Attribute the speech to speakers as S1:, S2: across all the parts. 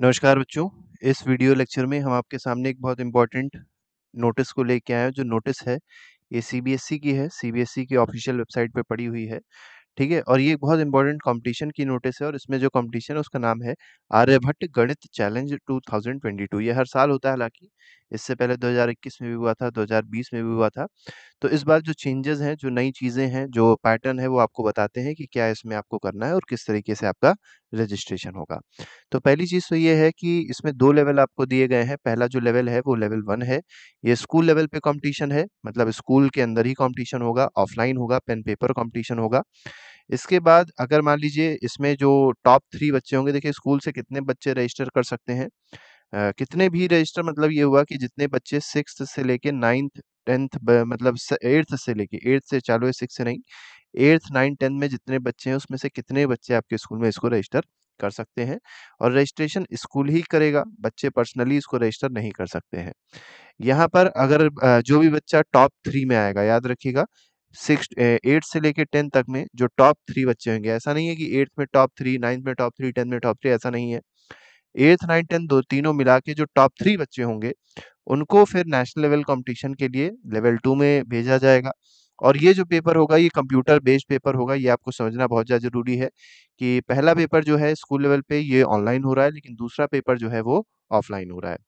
S1: नमस्कार बच्चों इस वीडियो लेक्चर में हम आपके सामने एक बहुत इंपॉर्टेंट नोटिस को लेके आए हैं जो नोटिस है ये सीबीएसई e की है सीबीएसई e की ऑफिशियल वेबसाइट पे पड़ी हुई है ठीक है और ये बहुत इंपॉर्टेंट कंपटीशन की नोटिस है और इसमें जो कंपटीशन है उसका नाम है आर्यभट्ट गणित चैलेंज 2022 ये हर साल होता है हालांकि इससे पहले 2021 में भी हुआ था 2020 में भी हुआ था तो इस बार जो चेंजेस हैं जो नई चीज़ें हैं जो पैटर्न है वो आपको बताते हैं कि क्या इसमें आपको करना है और किस तरीके से आपका रजिस्ट्रेशन होगा तो पहली चीज़ तो ये है कि इसमें दो लेवल आपको दिए गए हैं पहला जो लेवल है वो लेवल वन है ये स्कूल लेवल पे कंपटीशन है मतलब स्कूल के अंदर ही कंपटीशन होगा ऑफलाइन होगा पेन पेपर कंपटीशन होगा इसके बाद अगर मान लीजिए इसमें जो टॉप थ्री बच्चे होंगे देखिए स्कूल से कितने बच्चे रजिस्टर कर सकते हैं कितने भी रजिस्टर मतलब ये हुआ कि जितने बच्चे सिक्स से लेके नाइन्थ टेंथ मतलब एट्थ से लेके एट्थ से चालू है सिक्स से नहीं एट्थ नाइन्थ टेंथ में जितने बच्चे हैं उसमें से कितने बच्चे आपके स्कूल में इसको रजिस्टर कर सकते हैं और रजिस्ट्रेशन स्कूल ही करेगा बच्चे पर्सनली इसको रजिस्टर नहीं कर सकते हैं यहाँ पर अगर जो भी बच्चा टॉप थ्री में आएगा याद रखिएगा सिक्स एट्थ से लेके टेंथ तक में जो टॉप थ्री बच्चे होंगे ऐसा नहीं है कि एट्थ में टॉप थ्री नाइन्थ में टॉप थ्री टेंथ में टॉप थ्री ऐसा नहीं है एट्थ नाइन्थ टेंथ दो तीनों मिला के जो टॉप थ्री बच्चे होंगे उनको फिर नेशनल लेवल कंपटीशन के लिए लेवल टू में भेजा जाएगा और ये जो पेपर होगा ये कंप्यूटर बेस्ड पेपर होगा ये आपको समझना बहुत ज़्यादा ज़रूरी है कि पहला पेपर जो है स्कूल लेवल पे ये ऑनलाइन हो रहा है लेकिन दूसरा पेपर जो है वो ऑफलाइन हो रहा है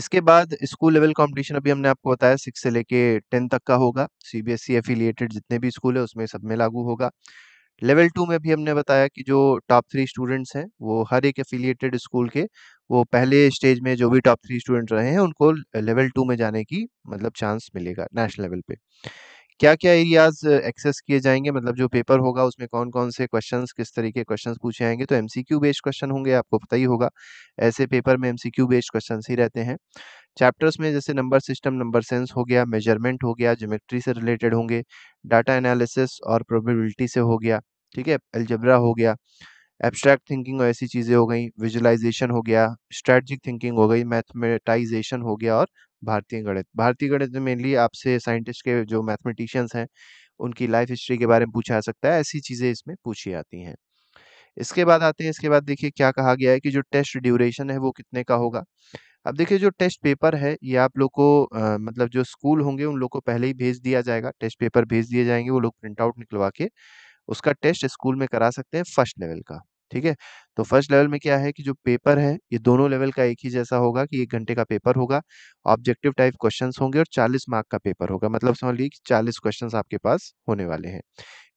S1: इसके बाद स्कूल लेवल कंपटीशन अभी हमने आपको बताया सिक्स से लेके टेन तक का होगा सीबीएसई एफिलिएटेड e जितने भी स्कूल है उसमें सब में लागू होगा लेवल टू में भी हमने बताया कि जो टॉप थ्री स्टूडेंट्स हैं वो हर एक एफिलिएटेड स्कूल के वो पहले स्टेज में जो भी टॉप थ्री स्टूडेंट रहे हैं उनको लेवल टू में जाने की मतलब चांस मिलेगा नेशनल लेवल पे क्या क्या एरियाज एक्सेस किए जाएंगे मतलब जो पेपर होगा उसमें कौन कौन से क्वेश्चन किस तरीके क्वेश्चन पूछे जाएंगे तो एमसीक्यू बेस्ड क्वेश्चन होंगे आपको पता ही होगा ऐसे पेपर में एमसीक्यू बेस्ड क्वेश्चन ही रहते हैं चैप्टर्स में जैसे नंबर सिस्टम नंबर सेंस हो गया मेजरमेंट हो गया ज्योमेट्री से रिलेटेड होंगे डाटा एनालिसिस और प्रोबेबिलिटी से हो गया ठीक है एल्जबरा हो गया एब्स्ट्रैक्ट थिंकिंग और ऐसी चीज़ें हो गई विजुलाइजेशन हो गया स्ट्रेटजिक थिंकिंग हो गई मैथमेटाइजेशन हो गया और भारतीय गणित भारतीय गणित में मेनली आपसे साइंटिस्ट के जो मैथमेटिशियंस हैं उनकी लाइफ हिस्ट्री के बारे में पूछा जा सकता है ऐसी चीज़ें इसमें पूछी जाती हैं इसके बाद आते हैं इसके बाद देखिए क्या कहा गया है कि जो टेस्ट ड्यूरेशन है वो कितने का होगा अब देखिए जो टेस्ट पेपर है ये आप लोग को आ, मतलब जो स्कूल होंगे उन लोग को पहले ही भेज दिया जाएगा टेस्ट पेपर भेज दिए जाएंगे वो लोग प्रिंट आउट निकलवा के उसका टेस्ट स्कूल में करा सकते हैं फर्स्ट लेवल का ठीक है तो फर्स्ट लेवल में क्या है कि जो पेपर है ये दोनों लेवल का एक ही जैसा होगा कि एक घंटे का पेपर होगा ऑब्जेक्टिव टाइप क्वेश्चंस होंगे और 40 मार्क का पेपर होगा मतलब समझ लीजिए कि 40 क्वेश्चंस आपके पास होने वाले हैं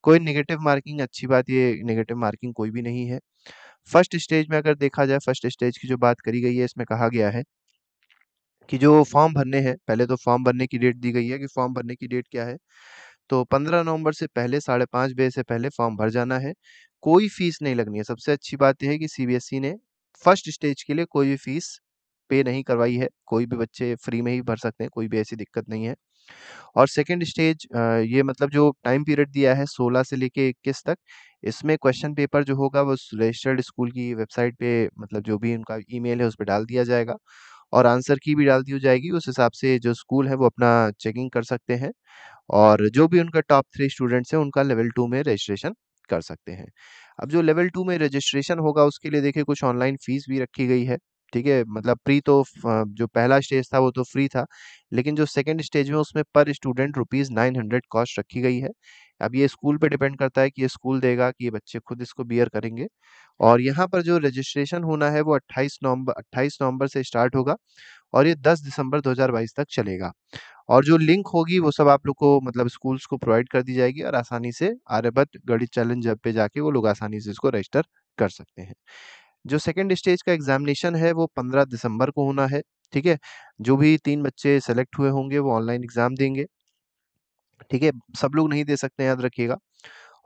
S1: कोई नेगेटिव मार्किंग अच्छी बात ये नेगेटिव मार्किंग कोई भी नहीं है फर्स्ट स्टेज में अगर देखा जाए फर्स्ट स्टेज की जो बात करी गई है इसमें कहा गया है कि जो फॉर्म भरने हैं पहले तो फॉर्म भरने की डेट दी गई है कि फॉर्म भरने की डेट क्या है तो 15 नवंबर से पहले साढ़े पाँच बजे से पहले फॉर्म भर जाना है कोई फीस नहीं लगनी है सबसे अच्छी बात यह है कि सीबीएसई ने फर्स्ट स्टेज के लिए कोई भी फीस पे नहीं करवाई है कोई भी बच्चे फ्री में ही भर सकते हैं कोई भी ऐसी दिक्कत नहीं है और सेकेंड स्टेज ये मतलब जो टाइम पीरियड दिया है 16 से लेके 21 तक इसमें क्वेश्चन पेपर जो होगा वो रजिस्टर्ड स्कूल की वेबसाइट पे मतलब जो भी उनका ईमेल है उस पर डाल दिया जाएगा और आंसर की भी डाल दी जाएगी उस हिसाब से जो स्कूल है वो अपना चेकिंग कर सकते हैं और जो भी उनका टॉप थ्री स्टूडेंट्स हैं उनका लेवल टू में रजिस्ट्रेशन कर सकते हैं अब जो लेवल टू में रजिस्ट्रेशन होगा उसके लिए देखिए कुछ ऑनलाइन फ़ीस भी रखी गई है ठीक है मतलब फ्री तो जो पहला स्टेज था वो तो फ्री था लेकिन जो सेकंड स्टेज में उसमें पर student rupees nine hundred cost रखी गई है अब ये स्कूल पे डिपेंड करता है कि ये स्कूल देगा कि ये बच्चे खुद इसको बियर करेंगे और यहाँ पर जो रजिस्ट्रेशन होना है वो 28 नवंबर 28 नवंबर से स्टार्ट होगा और ये 10 दिसंबर 2022 तक चलेगा और जो लिंक होगी वो सब आप लोग को मतलब स्कूल्स को प्रोवाइड कर दी जाएगी और आसानी से आर्यभट गणित चैलेंज जब पे जाके वो लोग आसानी से इसको रजिस्टर कर सकते हैं जो सेकेंड स्टेज का एग्जामिनेशन है वो पंद्रह दिसंबर को होना है ठीक है जो भी तीन बच्चे सेलेक्ट हुए होंगे वो ऑनलाइन एग्जाम देंगे ठीक है सब लोग नहीं दे सकते याद रखिएगा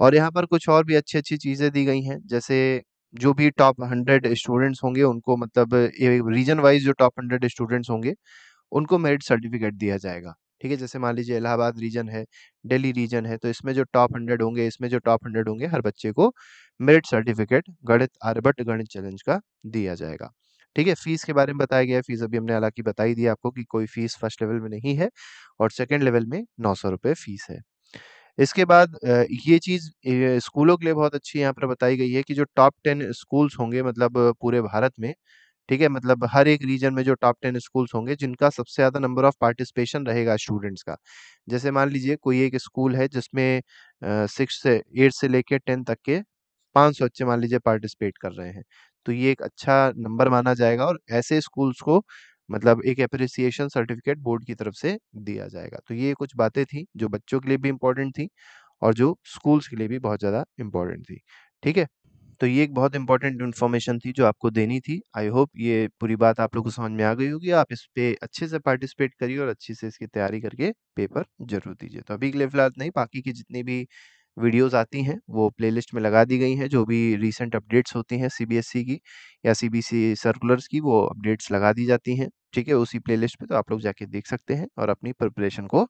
S1: और यहाँ पर कुछ और भी अच्छी अच्छी चीज़ें दी गई हैं जैसे जो भी टॉप हंड्रेड स्टूडेंट्स होंगे उनको मतलब रीजन वाइज जो टॉप हंड्रेड स्टूडेंट्स होंगे उनको मेरिट सर्टिफिकेट दिया जाएगा ठीक है जैसे मान लीजिए इलाहाबाद रीजन है दिल्ली रीजन है तो इसमें जो टॉप हंड्रेड होंगे इसमें जो टॉप हंड्रेड होंगे हर बच्चे को मेरिट सर्टिफिकेट गणित आर्यभट्ट गणित चैलेंज का दिया जाएगा ठीक है फीस के बारे में बताया गया है फीस अभी हमने हालांकि बताई दी आपको कि कोई फीस फर्स्ट लेवल में नहीं है और सेकेंड लेवल में नौ सौ रुपये फीस है इसके बाद ये चीज़ स्कूलों के लिए बहुत अच्छी यहाँ पर बताई गई है कि जो टॉप टेन स्कूल्स होंगे मतलब पूरे भारत में ठीक है मतलब हर एक रीजन में जो टॉप टेन स्कूल्स होंगे जिनका सबसे ज़्यादा नंबर ऑफ पार्टिसिपेशन रहेगा स्टूडेंट्स का जैसे मान लीजिए कोई एक स्कूल है जिसमें सिक्स से एट से लेकर टेन तक के सौ बच्चे मान लीजिए पार्टिसिपेट कर रहे हैं तो ये एक अच्छा नंबर माना जाएगा और ऐसे स्कूल्स को मतलब एक अप्रिसिएशन सर्टिफिकेट बोर्ड की तरफ से दिया जाएगा तो ये कुछ बातें थी जो बच्चों के लिए भी इम्पोर्टेंट थी और जो स्कूल्स के लिए भी बहुत ज़्यादा इम्पोर्टेंट थी ठीक है तो ये एक बहुत इंपॉर्टेंट इन्फॉर्मेशन थी जो आपको देनी थी आई होप ये पूरी बात आप लोगों को समझ में आ गई होगी आप इस पे अच्छे से पार्टिसिपेट करिए और अच्छे से इसकी तैयारी करके पेपर जरूर दीजिए तो अभी के लिए फिलहाल नहीं बाकी की जितनी भी वीडियोस आती हैं वो प्लेलिस्ट में लगा दी गई हैं जो भी रीसेंट अपडेट्स होती हैं सीबीएसई की या सीबीसी सर्कुलर्स की वो अपडेट्स लगा दी जाती हैं ठीक है उसी प्लेलिस्ट पे तो आप लोग जाके देख सकते हैं और अपनी प्रिपरेशन को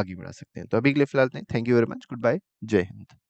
S1: आगे बढ़ा सकते हैं तो अभी के लिए फिलहाल thank you very much good bye जय हिंद